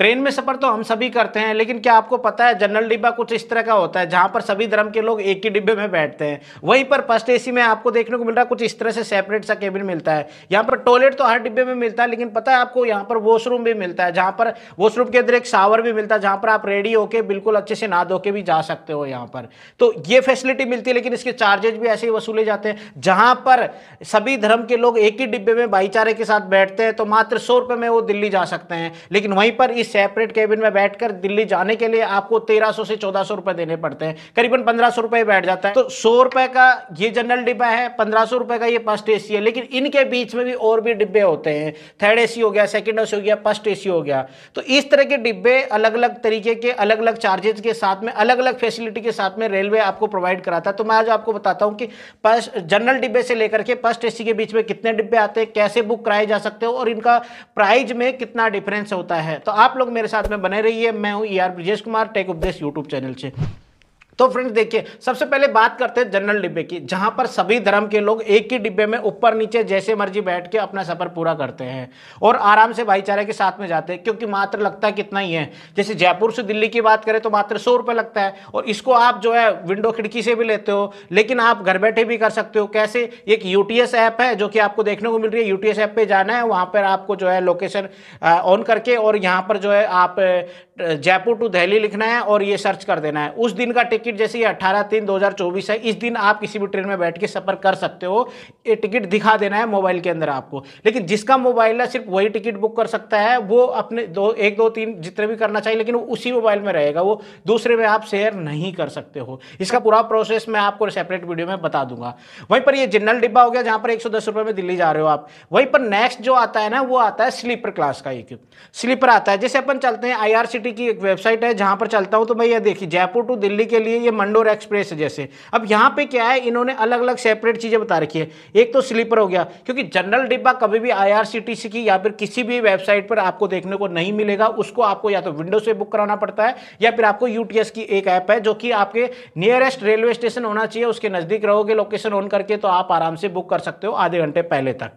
Train में सफ़र तो हम सभी करते हैं लेकिन क्या आपको पता है जनरल डिब्बा कुछ इस तरह का होता है जहाँ पर सभी धर्म के लोग एक ही डिब्बे में बैठते हैं वहीं पर फर्स्ट एसी में आपको देखने को मिल रहा है कुछ इस तरह से सेपरेट सा केबिन मिलता है यहाँ पर टॉयलेट तो हर डिब्बे में मिलता है लेकिन पता है आपको यहाँ पर वॉशरूम भी मिलता है जहाँ पर वॉशरूम के अंदर एक शावर भी मिलता है जहाँ पर आप रेडी होकर बिल्कुल अच्छे से नहा धो के भी जा सकते हो यहाँ पर तो ये फैसिलिटी मिलती है लेकिन इसके चार्जेज भी ऐसे ही वसूले जाते हैं जहाँ पर सभी धर्म के लोग एक ही डिब्बे में भाईचारे के साथ बैठते हैं तो मात्र सौ रुपये में वो दिल्ली जा सकते हैं लेकिन वहीं पर इस सेपरेट केबिन में बैठकर दिल्ली जाने के लिए आपको तेरह से चौदह सौ रुपए देने पड़ते हैं करीबन पंद्रह सौ रुपए बैठ जाता है तो सौ रुपए का ये जनरल डिब्बा है पंद्रह सौ रुपए का ये फर्स्ट एसी है लेकिन इनके बीच में भी और भी डिब्बे होते हैं थर्ड एसी हो गया सेकेंड एसी हो गया फर्स्ट एसी हो गया तो इस तरह के डिब्बे अलग अलग तरीके के अलग अलग चार्जेस के साथ में अलग अलग फैसिलिटी के साथ में रेलवे आपको प्रोवाइड कराता है तो मैं आज आपको बताता हूँ कि जनरल डिब्बे से लेकर के फर्स्ट ए के बीच में कितने डिब्बे आते हैं कैसे बुक कराए जा सकते हो और इनका प्राइज में कितना डिफरेंस होता है तो आप लोग मेरे साथ में बने रहिए मैं हूँ E e R Brajesh Kumar tech उपदेश यूट्यूब चैनल से तो फ्रेंड्स देखिए सबसे पहले बात करते हैं जनरल डिब्बे की जहां पर सभी धर्म के लोग एक ही डिब्बे में ऊपर नीचे जैसे मर्जी बैठ के अपना सफर पूरा करते हैं और आराम से भाईचारे के साथ में जाते हैं क्योंकि मात्र लगता है कितना ही है जैसे जयपुर से दिल्ली की बात करें तो मात्र सौ रुपये लगता है और इसको आप जो है विंडो खिड़की से भी लेते हो लेकिन आप घर बैठे भी कर सकते हो कैसे एक यूटीएस ऐप है जो कि आपको देखने को मिल रही है यूटीएस ऐप पे जाना है वहां पर आपको जो है लोकेशन ऑन करके और यहां पर जो है आप जयपुर टू दिल्ली लिखना है और ये सर्च कर देना है उस दिन का टिकट टिकट जैसे ये अट्ठारह तीन दो हज़ार चौबीस है इस दिन आप किसी भी ट्रेन में बैठ के सफ़र कर सकते हो ये टिकट दिखा देना है मोबाइल के अंदर आपको लेकिन जिसका मोबाइल है सिर्फ वही टिकट बुक कर सकता है वो अपने दो एक दो तीन जितने भी करना चाहिए लेकिन वो उसी मोबाइल में रहेगा वो दूसरे में आप शेयर नहीं कर सकते हो इसका पूरा प्रोसेस मैं आपको सेपरेट वीडियो में बता दूंगा वहीं पर ये जनरल डिब्बा हो गया जहां पर एक में दिल्ली जा रहे हो आप वहीं पर नेक्स्ट जो आता है ना वो आता है स्लीपर क्लास का एक स्लीपर आता है जैसे अपन चलते हैं आई की एक वेबसाइट है जहां पर चलता हूं तो मैं ये देखिए जयपुर टू दिल्ली के लिए ये मंडोर एक्सप्रेस है जैसे अब यहाँ पे क्या है इन्होंने अलग अलग सेपरेट चीज़ें बता रखी है एक तो स्लीपर हो गया क्योंकि जनरल डिब्बा कभी भी आईआरसीटीसी की या फिर किसी भी वेबसाइट पर आपको देखने को नहीं मिलेगा उसको आपको या तो विंडो से बुक कराना पड़ता है या फिर आपको यू की एक ऐप है जो कि आपके नियरेस्ट रेलवे स्टेशन होना चाहिए उसके नज़दीक रहोगे लोकेशन ऑन करके तो आप आराम से बुक कर सकते हो आधे घंटे पहले तक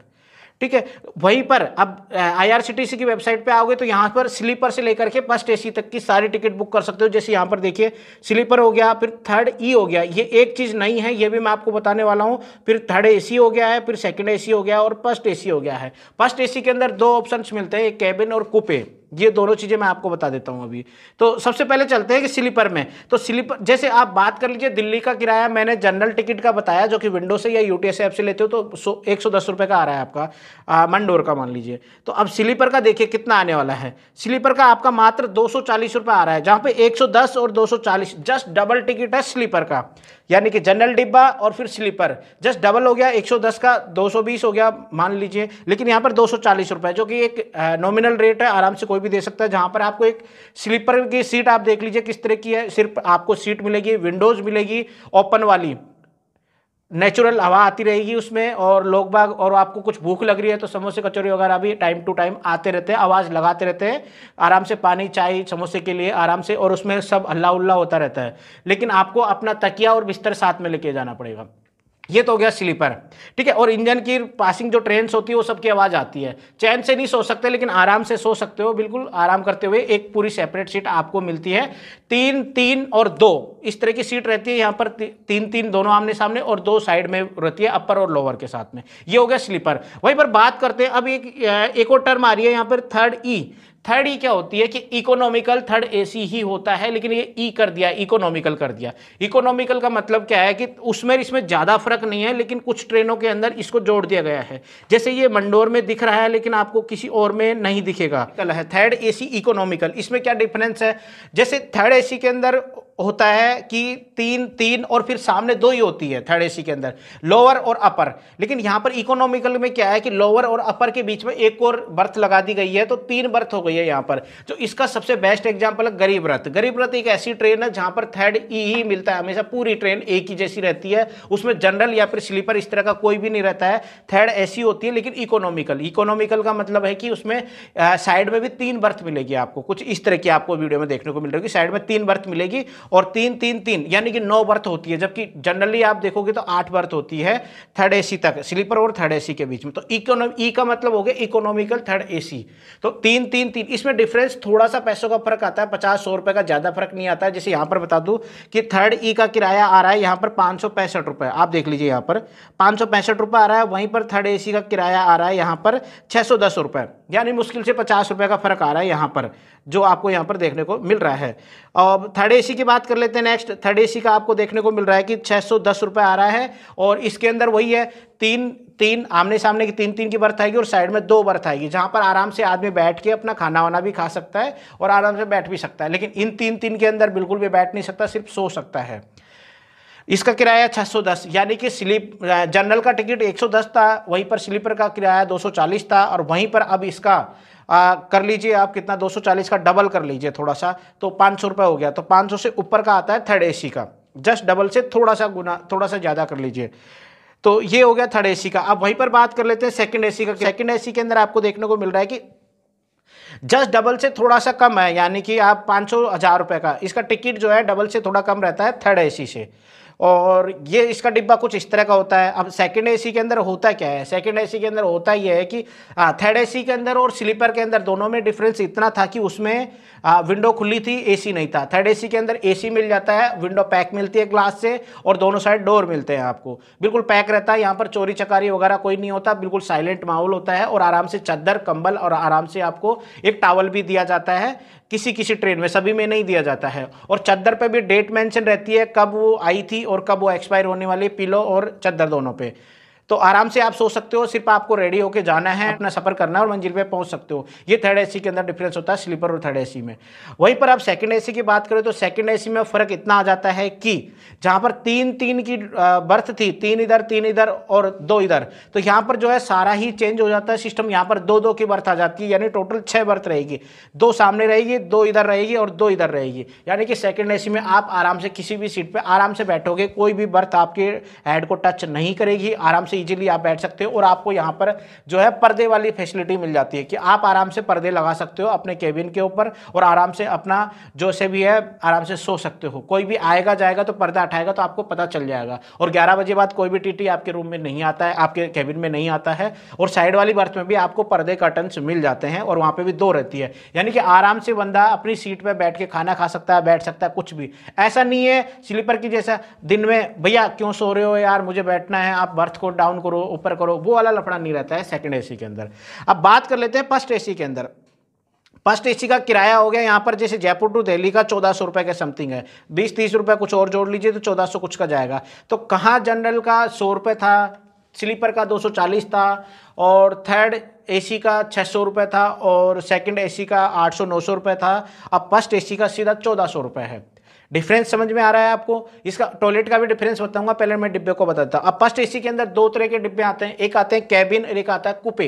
ठीक है वहीं पर अब आईआरसीटीसी की वेबसाइट पे आओगे तो यहाँ पर स्लीपर से लेकर के फर्स्ट ए तक की सारी टिकट बुक कर सकते हो जैसे यहाँ पर देखिए स्लीपर हो गया फिर थर्ड ई e हो गया ये एक चीज़ नहीं है ये भी मैं आपको बताने वाला हूँ फिर थर्ड ए हो गया है फिर सेकेंड ए हो गया और फर्स्ट ए हो गया है फर्स्ट ए के अंदर दो ऑप्शन मिलते हैं एक कैबिन और कुपे ये दोनों चीज़ें मैं आपको बता देता हूँ अभी तो सबसे पहले चलते हैं कि स्लीपर में तो स्लीपर जैसे आप बात कर लीजिए दिल्ली का किराया मैंने जनरल टिकट का बताया जो कि विंडो से या यूटीएस ऐप से लेते हो तो सो एक सौ दस रुपए का आ रहा है आपका मंडोर का मान लीजिए तो अब स्लीपर का देखिए कितना आने वाला है स्लीपर का आपका मात्र दो सौ चालीस आ रहा है जहाँ पर एक सौ दस और दो सौ चालीस जस्ट डबल टिकट है स्लीपर का यानी कि जनरल डिब्बा और फिर स्लीपर जस्ट डबल हो गया 110 का 220 हो गया मान लीजिए लेकिन यहाँ पर दो रुपए जो कि एक नॉमिनल रेट है आराम से कोई भी दे सकता है जहाँ पर आपको एक स्लीपर की सीट आप देख लीजिए किस तरह की है सिर्फ आपको सीट मिलेगी विंडोज़ मिलेगी ओपन वाली नेचुरल हवा आती रहेगी उसमें और लोग बाग और आपको कुछ भूख लग रही है तो समोसे कचौरी वगैरह भी टाइम टू टाइम आते रहते हैं आवाज़ लगाते रहते हैं आराम से पानी चाय समोसे के लिए आराम से और उसमें सब हल्ला उल्ला होता रहता है लेकिन आपको अपना तकिया और बिस्तर साथ में लेके जाना पड़ेगा ये तो हो गया स्लीपर ठीक है और इंजन की पासिंग जो ट्रेन होती है वो सबकी आवाज़ आती है चैन से नहीं सो सकते लेकिन आराम से सो सकते हो बिल्कुल आराम करते हुए एक पूरी सेपरेट सीट आपको मिलती है तीन तीन और दो इस तरह की सीट रहती है यहाँ पर ती, तीन तीन दोनों आमने सामने और दो साइड में रहती है अपर और लोअर के साथ में ये हो गया स्लीपर वहीं पर बात करते हैं अब एक एक और टर्म आ रही है यहाँ पर third E e। Third E e क्या होती है कि इकोनॉमिकल थर्ड एसी ही होता है लेकिन ये ई e कर दिया इकोनॉमिकल कर दिया इकोनॉमिकल का मतलब क्या है कि उसमें इसमें ज़्यादा फर्क नहीं है लेकिन कुछ ट्रेनों के अंदर इसको जोड़ दिया गया है जैसे ये मंडोर में दिख रहा है लेकिन आपको किसी और में नहीं दिखेगा कल है थर्ड ए इकोनॉमिकल इसमें क्या डिफरेंस है जैसे थर्ड ए के अंदर होता है कि तीन तीन और फिर सामने दो ही होती है थर्ड एसी के अंदर लोअर और अपर लेकिन यहाँ पर इकोनॉमिकल में क्या है कि लोअर और अपर के बीच में एक और बर्थ लगा दी गई है तो तीन बर्थ हो गई हुई है यहाँ पर जो तो इसका सबसे बेस्ट एग्जाम्पल है गरीब रथ गरीब रथ एक ऐसी ट्रेन है जहाँ पर थर्ड ई e ही मिलता है हमेशा पूरी ट्रेन एक ही जैसी रहती है उसमें जनरल या फिर स्लीपर इस तरह का कोई भी नहीं रहता है थर्ड ऐसी होती है लेकिन इकोनॉमिकल इकोनॉमिकल का मतलब है कि उसमें साइड में भी तीन बर्थ मिलेगी आपको कुछ इस तरह की आपको वीडियो में देखने को मिल रही साइड में तीन बर्थ मिलेगी और तीन तीन तीन यानी कि नौ बर्थ होती है जबकि जनरली आप देखोगे तो आठ बर्थ होती है थर्ड एसी तक स्लीपर और थर्ड एसी के बीच में तो इकोनॉमी ई e का मतलब हो गया इकोनॉमिकल थर्ड एसी तो तीन तीन तीन शीट इसमें डिफरेंस थोड़ा सा पैसों का फर्क आता है पचास सौ रुपये का ज़्यादा फर्क नहीं आता है जैसे यहाँ पर बता दूँ कि थर्ड ई e का किराया आ रहा है यहाँ पर पाँच सौ पैंसठ रुपये आप देख लीजिए यहाँ पर पाँच सौ पैंसठ रुपये आ रहा है वहीं पर थर्ड ए सी का किराया आ रहा है यहाँ पर छः सौ दस रुपये यानी मुश्किल से पचास रुपये का फ़र्क आ रहा है यहाँ पर जो आपको यहाँ पर देखने को मिल रहा है और थर्ड ए सी की बात कर लेते हैं नेक्स्ट थर्ड ए सी का आपको देखने को मिल रहा है कि छः सौ दस रुपये आ रहा है और इसके अंदर वही है तीन तीन आमने सामने की तीन तीन की बर्थ आएगी और साइड में दो बर्थ आएगी जहाँ पर आराम से आदमी बैठ के अपना खाना खाना वाना भी खा सकता है और आराम से बैठ भी सकता है लेकिन इन तीन तीन के अंदर बिल्कुल भी बैठ नहीं सकता सिर्फ सो सकता है इसका किराया 610 यानी कि स्लीप जनरल का टिकट 110 था वहीं पर स्लीपर का किराया 240 था और वहीं पर अब इसका आ, कर लीजिए आप कितना 240 का डबल कर लीजिए थोड़ा सा तो पाँच सौ हो गया तो 500 से ऊपर का आता है थर्ड एसी का जस्ट डबल से थोड़ा सा गुना थोड़ा सा ज़्यादा कर लीजिए तो ये हो गया थर्ड एसी का अब वहीं पर बात कर लेते हैं सेकंड एसी का सेकंड एसी के अंदर आपको देखने को मिल रहा है कि जस्ट डबल से थोड़ा सा कम है यानी कि आप पाँच सौ हज़ार रुपये का इसका टिकट जो है डबल से थोड़ा कम रहता है थर्ड एसी से और ये इसका डिब्बा कुछ इस तरह का होता है अब सेकंड एसी के अंदर होता क्या है सेकंड एसी के अंदर होता ये है कि थर्ड एसी के अंदर और स्लीपर के अंदर दोनों में डिफरेंस इतना था कि उसमें आ, विंडो खुली थी एसी नहीं था थर्ड एसी के अंदर एसी मिल जाता है विंडो पैक मिलती है ग्लास से और दोनों साइड डोर मिलते हैं आपको बिल्कुल पैक रहता है यहाँ पर चोरी चकारी वगैरह कोई नहीं होता बिल्कुल साइलेंट माहौल होता है और आराम से चादर कंबल और आराम से आपको एक टावल भी दिया जाता है किसी किसी ट्रेन में सभी में नहीं दिया जाता है और चादर पे भी डेट मेंशन रहती है कब वो आई थी और कब वो एक्सपायर होने वाली पिलो और चादर दोनों पे तो आराम से आप सो सकते हो सिर्फ आपको रेडी होकर जाना है अपना सफ़र करना और मंजिल पर पहुंच सकते हो ये थर्ड ए के अंदर डिफरेंस होता है स्लीपर और थर्ड ए में वहीं पर आप सेकेंड ए की बात करें तो सेकंड ए में फ़र्क इतना आ जाता है कि जहां पर तीन तीन की बर्थ थी तीन इधर तीन इधर और दो इधर तो यहां पर जो है सारा ही चेंज हो जाता है सिस्टम यहां पर दो दो की बर्थ आ जाती है यानी टोटल छह बर्थ रहेगी दो सामने रहेगी दो इधर रहेगी और दो इधर रहेगी यानी कि सेकेंड ए में आप आराम से किसी भी सीट पर आराम से बैठोगे कोई भी बर्थ आपके हेड को टच नहीं करेगी आराम से इजीली आप बैठ सकते हो और आपको यहाँ पर जो है पर्दे वाली फैसिलिटी मिल जाती है कि आप आराम से पर्दे लगा सकते हो अपने केबिन के ऊपर और आराम से अपना जो से भी है आराम से सो सकते हो कोई भी आएगा जाएगा तो पर्दा उठाएगा तो आपको पता चल जाएगा और ग्यारह बजे बाद कोई भी टी आपके रूम में नहीं आता है आपके केबिन में नहीं आता है और साइड वाली बर्थ में भी आपको पर्दे कर्टन्स मिल जाते हैं और वहाँ पर भी दो रहती है यानी कि आराम से बंदा अपनी सीट पर बैठ के खाना खा सकता है बैठ सकता है कुछ भी ऐसा नहीं है स्लीपर की जैसा दिन में भैया क्यों सो रहे हो यार मुझे बैठना है आप बर्थ को डाउन करो ऊपर करो वो वाला लफड़ा नहीं रहता है सेकेंड ए के अंदर अब बात कर लेते हैं फर्स्ट ए के अंदर फर्स्ट एसी का किराया हो गया यहाँ पर जैसे जयपुर टू दिल्ली का चौदह सौ रुपये के समथिंग है बीस तीस रुपये कुछ और जोड़ लीजिए तो चौदह सौ कुछ का जाएगा तो कहाँ जनरल का सौ रुपये था स्लीपर का दो सौ चालीस था और थर्ड ए का छः सौ रुपये था और सेकंड ए का आठ सौ नौ सौ रुपये था अब फर्स्ट ए का सीधा चौदह सौ रुपये है डिफरेंस समझ में आ रहा है आपको इसका टॉयलेट का भी डिफरेंस बताऊंगा पहले मैं डिब्बे को बताता हूँ अब फर्स्ट इसी के अंदर दो तरह के डिब्बे आते हैं एक आते हैं कैबिन और एक आता है कुपे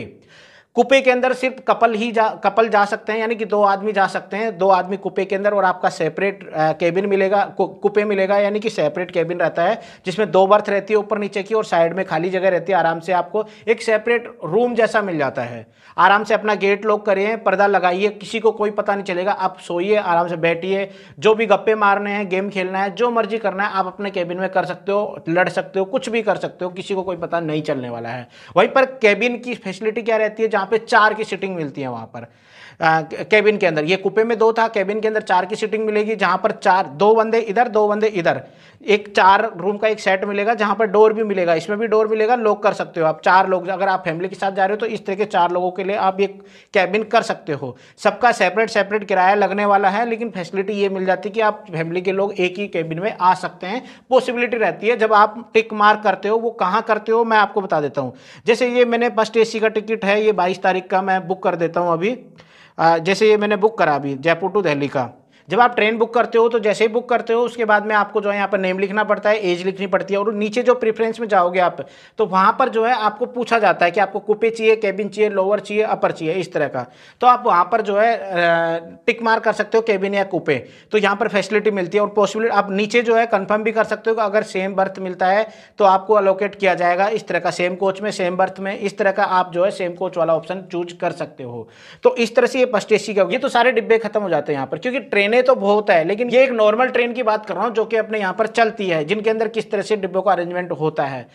कुपे के अंदर सिर्फ कपल ही जा कपल जा सकते हैं यानी कि दो आदमी जा सकते हैं दो आदमी कुपे के अंदर और आपका सेपरेट केबिन मिलेगा कु, कुपे मिलेगा यानी कि सेपरेट केबिन रहता है जिसमें दो बर्थ रहती है ऊपर नीचे की और साइड में खाली जगह रहती है आराम से आपको एक सेपरेट रूम जैसा मिल जाता है आराम से अपना गेट लॉक करिए पर्दा लगाइए किसी को कोई पता नहीं चलेगा आप सोइए आराम से बैठिए जो भी गप्पे मारने हैं गेम खेलना है जो मर्जी करना है आप अपने केबिन में कर सकते हो लड़ सकते हो कुछ भी कर सकते हो किसी को कोई पता नहीं चलने वाला है वहीं पर केबिन की फैसिलिटी क्या रहती है जहाँ यहाँ पे चार की सीटिंग मिलती है वहाँ पर केबिन के अंदर ये कुपे में दो था केबिन के अंदर चार की सीटिंग मिलेगी जहाँ पर चार दो बंदे इधर दो बंदे इधर एक चार रूम का एक सेट मिलेगा जहाँ पर डोर भी मिलेगा इसमें भी डोर मिलेगा लॉक कर सकते हो आप चार लोग अगर आप फैमिली के साथ जा रहे हो तो इस तरह के चार लोगों के लिए आप ये कैबिन कर सकते हो सबका सेपरेट सेपरेट किराया लगने वाला है लेकिन फैसिलिटी ये मिल जाती है कि आप फैमिली के लोग एक ही कैबिन में आ सकते हैं पॉसिबिलिटी रहती है जब आप टिक मार्क करते हो वो कहाँ करते हो मैं आपको बता देता हूँ जैसे ये मैंने फर्स्ट ए का टिकट है ये बाईस तारीख का मैं बुक कर देता हूँ अभी जैसे ये मैंने बुक करा अभी जयपुर टू दिल्ली का जब आप ट्रेन बुक करते हो तो जैसे ही बुक करते हो उसके बाद में आपको जो है यहाँ पर नेम लिखना पड़ता है एज लिखनी पड़ती है और नीचे जो प्रेफरेंस में जाओगे आप तो वहाँ पर जो है आपको पूछा जाता है कि आपको कुपे चाहिए केबिन चाहिए लोअर चाहिए अपर चाहिए इस तरह का तो आप वहाँ पर जो है टिक मार कर सकते हो केबिन या कुपे तो यहाँ पर फैसिलिटी मिलती है और पॉसिबिलिटी आप नीचे जो है कन्फर्म भी कर सकते हो अगर सेम बर्थ मिलता है तो आपको अलोकेट किया जाएगा इस तरह का सेम कोच में सेम बर्थ में इस तरह का आप जो है सेम कोच वाला ऑप्शन चूज कर सकते हो तो इस तरह से ये फर्स्ट ए का होगी तो सारे डिब्बे खत्म हो जाते हैं यहाँ पर क्योंकि ट्रेन ट्रेनें तो बहुत है लेकिन ये एक नॉर्मल ट्रेन की बात कर रहा हूँ जो कि अपने यहाँ पर चलती है जिनके अंदर किस तरह से डिब्बों का अरेंजमेंट होता है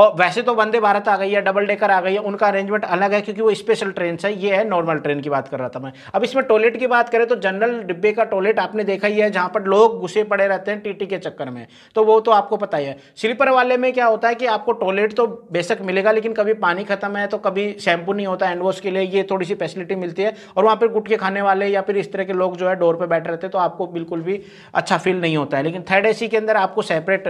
और वैसे तो वंदे भारत आ गई है डबल डेकर आ गई है उनका अरेंजमेंट अलग है क्योंकि वो स्पेशल ट्रेन है ये है नॉर्मल ट्रेन की बात कर रहा था मैं अब इसमें टॉयलेट की बात करें तो जनरल डिब्बे का टॉयलेट आपने देखा ही है जहाँ पर लोग घुसे पड़े रहते हैं टीटी के चक्कर में तो वो तो आपको पता ही है स्लीपर वाले में क्या होता है कि आपको टॉयलेट तो बेशक मिलेगा लेकिन कभी पानी खत्म है तो कभी शैम्पू नहीं होता एंडवॉश के लिए ये थोड़ी सी फैसिलिटी मिलती है और वहाँ पर गुटके खाने वाले या फिर इस तरह के लोग जो है डोर पर बैठे रहते तो आपको बिल्कुल भी अच्छा फील नहीं होता है लेकिन थर्ड ए के अंदर आपको सेपरेट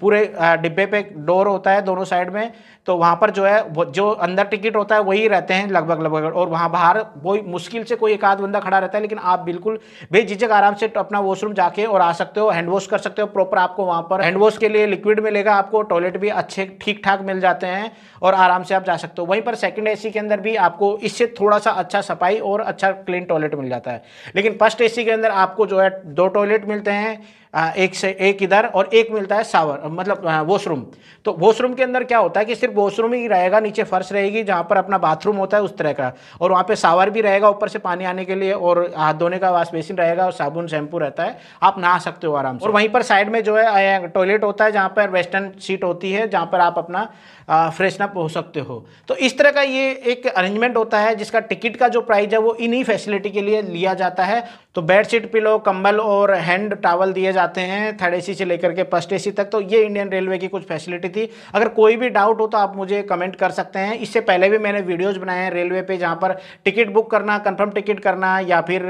पूरे डिब्बे पे डोर होता है दोनों साइड में तो वहाँ पर जो है जो अंदर टिकट होता है वही रहते हैं लगभग लगभग और वहाँ बाहर कोई मुश्किल से कोई एक आध बंदा खड़ा रहता है लेकिन आप बिल्कुल बेझिझक आराम से अपना वॉशरूम जाके और आ सकते हो हैंड वॉश कर सकते हो प्रॉपर आपको वहाँ पर हैंड वॉश के लिए लिक्विड मिलेगा आपको टॉयलेट भी अच्छे ठीक ठाक मिल जाते हैं और आराम से आप जा सकते हो वहीं पर सेकेंड ए के अंदर भी आपको इससे थोड़ा सा अच्छा सफाई और अच्छा क्लीन टॉयलेट मिल जाता है लेकिन फर्स्ट ए के अंदर आपको जो है दो टॉयलेट मिलते हैं एक से एक इधर और एक मिलता है सावर मतलब वॉशरूम तो वॉशरूम के अंदर क्या होता है कि सिर्फ वॉशरूम ही रहेगा नीचे फर्श रहेगी जहाँ पर अपना बाथरूम होता है उस तरह का और वहाँ पे सावर भी रहेगा ऊपर से पानी आने के लिए और हाथ धोने का वाश बेसिन रहेगा और साबुन शैम्पू रहता है आप नहा सकते हो आराम से और वहीं पर साइड में जो है टॉयलेट होता है जहाँ पर वेस्टर्न सीट होती है जहाँ पर आप अपना फ्रेशनअप हो सकते हो तो इस तरह का ये एक अरेंजमेंट होता है जिसका टिकट का जो प्राइस है वो इन्हीं फैसिलिटी के लिए लिया जाता है तो शीट पिलो कम्बल और हैंड टावल दिए जाते जाते हैं थर्ड एसी से लेकर के फर्स्ट एसी तक तो ये इंडियन रेलवे की कुछ फैसिलिटी थी अगर कोई भी डाउट हो तो आप मुझे कमेंट कर सकते हैं इससे पहले भी मैंने वीडियोज़ बनाए हैं रेलवे पे जहाँ पर टिकट बुक करना कन्फर्म टिकट करना या फिर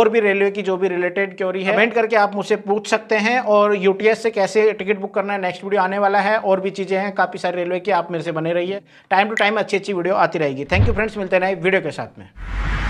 और भी रेलवे की जो भी रिलेटेड क्योरी है कमेंट करके आप मुझसे पूछ सकते हैं और यू से कैसे टिकट बुक करना है नेक्स्ट वीडियो आने वाला है और भी चीज़ें हैं काफ़ी सारी रेलवे की आप मेरे से बने रहिए टाइम टू टाइम अच्छी अच्छी वीडियो आती रहेगी थैंक यू फ्रेंड्स मिलते हैं वीडियो के साथ में